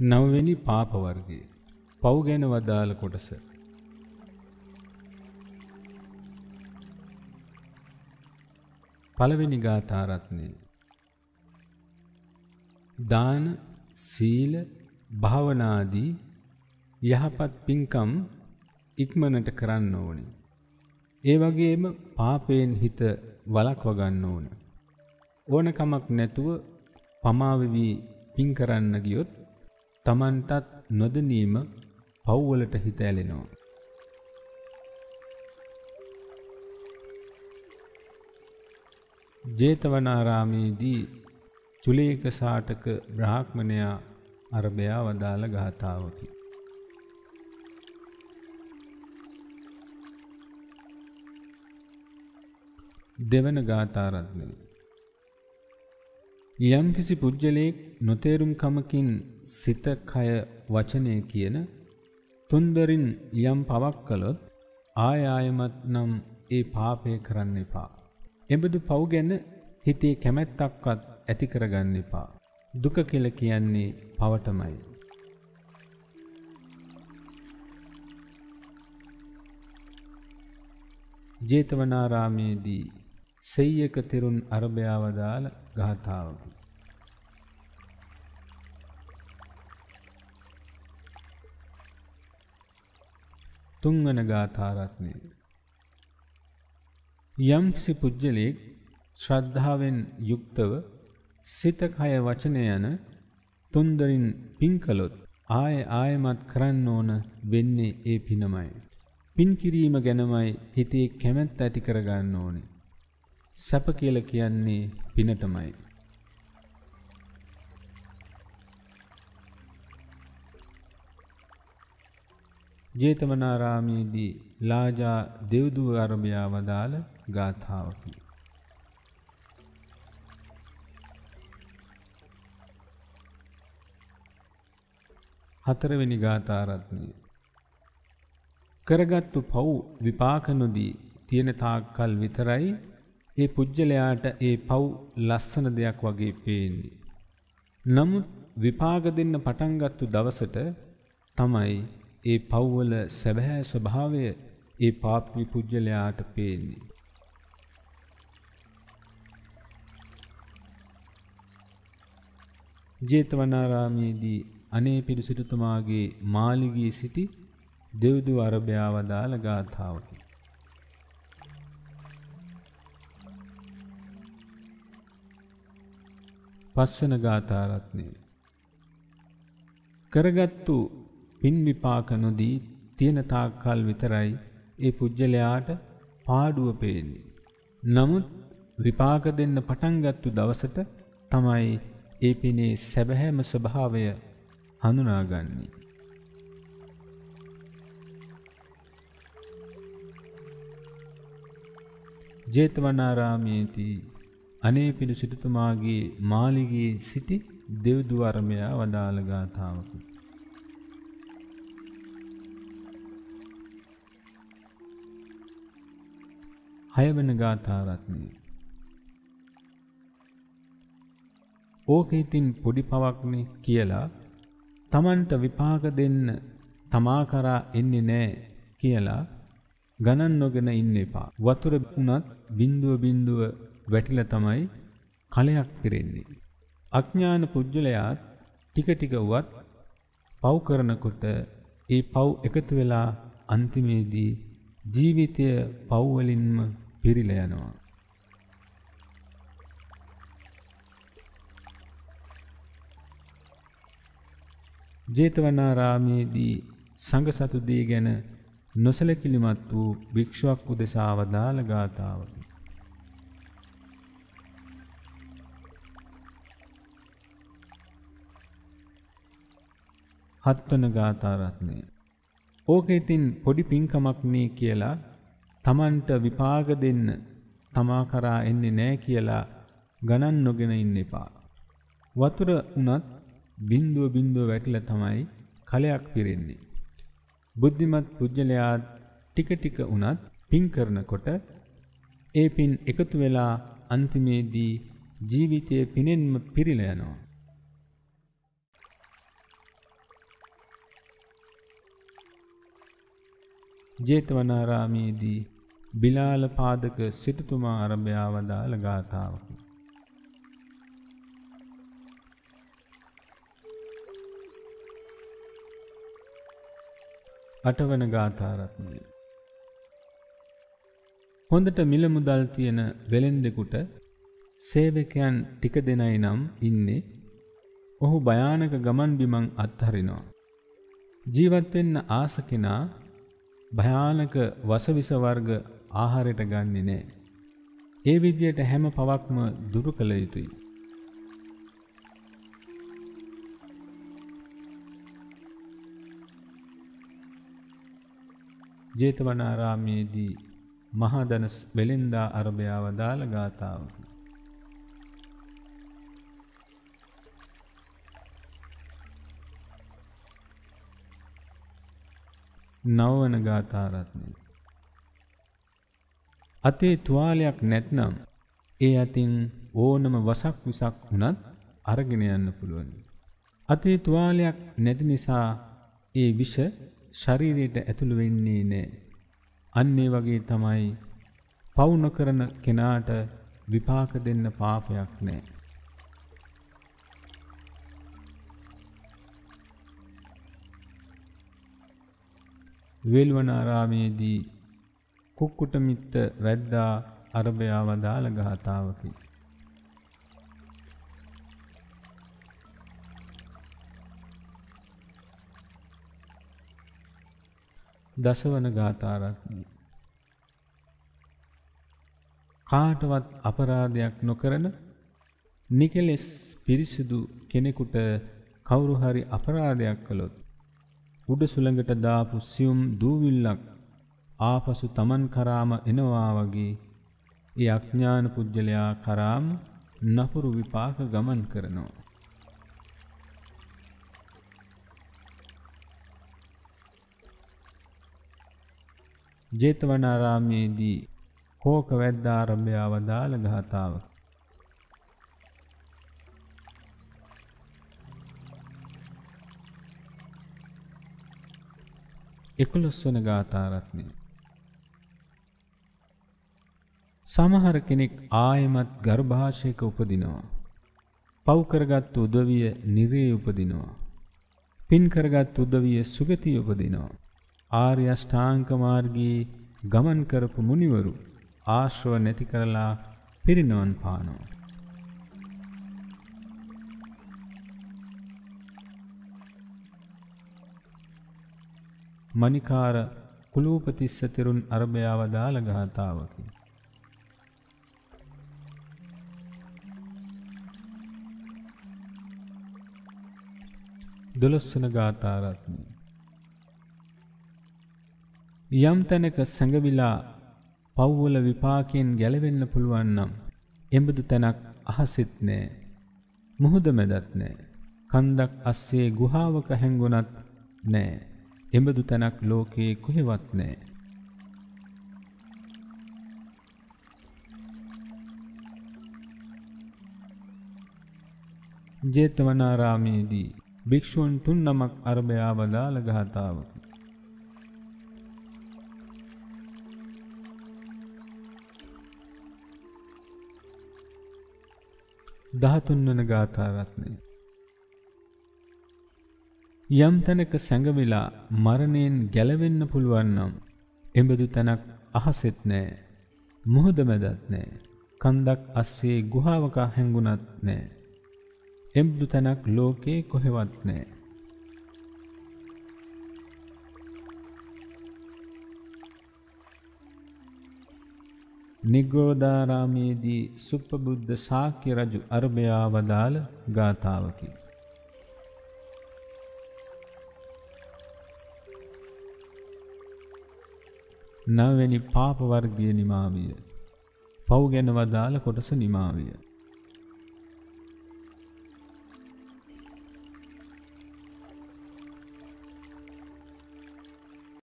නවවෙනි පාපවර්ගය පව් ගැන වදාළ කොටස පළවෙනි ගාථාරත්නය දාන සීල භාවනාදී යහපත් පින්කම් ඉක්මනට කරන්න ඕනි. ඒ වගේම පාපයෙන් හිත වලක්ව ගන්න ඕන. ඕනකමක් නැතුව පමාවෙවී පින් කරන්න ගියොත් තමන්ටත් නොදනීම පව්වලට හිත ඇලෙනවා. ජේතවනාරාමේදී චුලේක සාටක බ්‍රාහ්මණයා අරබයා වදාළ ගාථාවකි. දෙවන ගාථාරත්නය යම්කිසි පුද්ගලයෙක් නොතේරුම්කමකින් සිත කය වචනය කියන තුන්දරින් යම් පවක් කළොත් ආය ආයමත් නම් ඒ පාපය කරන්න එපා. එබඳු පව් ගැන හිතේ කැමැත්තක්වත් ඇති කරගන්න එපා. දුක කියලා කියන්නේ පවටමයි. ජේතවනාරාමේදී සෙය්‍යක තෙරුන් අරභයාව දාල ගාථාවකි. තුන්වන ගාථාරත්නය. යම්කිසි පුද්ගලයෙක් ශ්‍රද්ධාවෙන් යුක්තව සිතකය වචනය යන තුන්දරින් පින්කලොත් ආය ආයමත් කරන්න ඕන වෙන්නේ ඒ පිනමයි. පින්කිරීම ගැනමයි හිතේ කැමැත් ඇති කරගන්න ඕනේ. සැප කියල කියන්නේ පිනටමයි. ජේතවනාරාමේදී ලාජා දෙව්දුව අරභයා වදාළ ගාථාවකි. හතරවෙනි ගාථාරත්නය කරගත්තු පව් විපාක නොදී තියෙන තාක්කල් විතරයි ඒ පුජ්‍යලයාට ඒ පව් ලස්සන දෙයක් වගේ පේන්නේ. නමුත් විපාක දෙන්න පටන් ගත්තු දවසට තමයි ඒ පව්වල සැබෑ ස්වභාවය ඒ පාපී පුජ්‍යලයාට පේන්නේ. ජේතවනාරාමේදී අනේ පිරිසිටුතුමාගේ මාලිගයේ සිටි දෙව්දු අරබයා වදාළ ගාථාවකි. පස්සන ගාථාරත්නය කරගත්තු පින් විපාක නොදී තියෙන තාක්කල් විතරයි ඒ පුජ්‍යලයාට පාඩුව පේන්නේ. නමුත් විපාක දෙන්න පටන්ගත්තු දවසට තමයි ඒ පිනේ සැබහැම ස්වභාවය හඳුනාගන්නේ. ජේතවනාරාමේති අනේ පිණු සිටුතුමාගේ මාලිගයේ සිටි දෙව්දුවර්මයා වදාළ ගාථාවකුත්. හයවන ගාථාරත්නය. ඕක ඉතින් පොඩි පවක්නේ කියලා තමන්ට විපාක දෙන්න තමා කරා එන්නේ නෑ කියලා ගණන් නොගෙන ඉන්න එපා. වතුර වුණත් බින්දුව බින්දුව වැටිලා තමයි කලයක් පිරෙන්නේ. අඥාන පුජ්‍යලයාත් ටික ටික වුවත් පව් කරනකොට ඒ පව් එකතු වෙලා අන්තිමේදී ජීවිතය පව් වලින්ම පිරිල යනවා. ජේතවනාරාමේදී සංඝ සතු දේ ගැන නොසලකිලිමත් වූ භික්ෂුවක් උදෙසා වදාළ ගාථාවකි. හත්වන ගාථාරත්නය. ඕක ඉතින් පොඩි පින්කමක් නේ කියලා තමන්ට විපාක දෙන්න තමා කරා එන්නේ නැහැ කියලා ගණන් නොගෙන ඉන්න එපා. වතුර උනත් බින්දුව බින්දුව වැටිලා තමයි කලයක් පිරෙන්නේ. බුද්ධිමත් පුජ්‍යලයා ටික ටික උනත් පින් කරනකොට ඒ පින් එකතු වෙලා අන්තිමේදී ජීවිතයේ පිනෙන්ම පිරීලා යනවා. ජේතවනාරාමේදී බිලාල පාදක සිටතුමා අරභයා වදාළ ගාථාවකි. අටවන ගාථාරත්නය හොඳට මිල මුදල් තියෙන වෙළෙන්දෙකුට සේවකයන් ටික දෙනයි නම් ඉන්නේ ඔහු භයානක ගමන් බිමං අත්හරිනවා. ජීවත්වෙන්න ආසකෙනා භයානක වසවිස වර්ග ආහාරයට ගන්නෙ නෑ. ඒ විදියට හැම පවක්ම දුරු කළ යුතුයි. ජේතවනාරාමයේදී මහදනස් වෙලෙන්දා අරභයාව දාළ ගාථාවකි. නවවන ගාථාරත්නය. අතේ තුවාලයක් නැත්නම් ඒ අතින් ඕනම වසක් විසක් වුණත් අරගෙන යන්න පුළුවන්. අතේ තුවාලයක් නැති නිසා ඒ විෂ ශරීරයට ඇතුළු වෙන්නේ නෑ. අන්නේ වගේ තමයි පවුන කරන කෙනාට විපාක දෙන්න පාපයක් නෑ. වේල්වනාරාමේදී කුක්කුට මිත්ත වැද්දා අරබයා වදාළ ගාථාවකි. දසවන ගාථාරත්නය කාටවත් අපරාධයක් නොකරන නිකලෙස් පිරිසිදු කෙනෙකුට කවුරු හරි අපරාධයක් කළොත් උඩ සුළඟට දාපු සියුම් දූවිල්ලක් ආපසු Taman කරාම එනවා වගේ ඒ අඥාන පුජ්‍යලයා කරාම නපුරු විපාක ගමන් කරනවා. ජේතවනාරාමේදී හෝක වැද්දාරම්භය අවදාළ ගාතාවක 11 වන ගාථාරත්නය සමහර කෙනෙක් ආයමත් ගර්භාෂයක උපදිනවා පව් කරගත් උදවිය නිරේ උපදිනවා පින් කරගත් උදවිය සුගතිය උපදිනවා ආර්ය අෂ්ටාංග මාර්ගයේ ගමන් කරපු මුනිවරු ආශ්‍රව නැති කරලා පිරිනොන් පානවා මනිකාර කුලූපතිස්ස තෙරුන් අරභයාව දාළ ගාථාවකි. දොළොස්සන ගාථාරත්නය යම් තැනක සැඟවිලා පව්වල විපාකයෙන් ගැලවෙන්න පුළුවන් නම් එඹදු තැනක් අහසෙත් නෑ මුහුද මැදත් නෑ කන්දක් අස්සේ ගුහාවක හැංගුණත් නෑ එබඳු තැනක් ලෝකයේ කොහෙවත් නෑ. ජේතවනාරාමේදී භික්‍ෂූන් තුන් නමක් අරභයාවදාළ ගහතාවක. දහතුන්වන ගාථාරත්නය යම් තැනක සැඟවෙලා මරණයෙන් ගැලවෙන්න පුළුවන්නම් එබඳු තැනක් අහසෙත් නෑ මුහුද මැදත් නෑ කන්දක් අස්සේ ගුහාාවක හැඟුණත් නෑ එබ්දු තැනක් ලෝකේ කොහෙවත් නෑ නිග්‍රෝධාරාමේදී සුප්පබුද්ධ සාක්‍ය රජු අර්භයා වදාළ ගාථාවකි. නවවැනි පාපවර්ගිය නිමාවිය. පව් ගැන වදාළ කොටස නිමාවිය.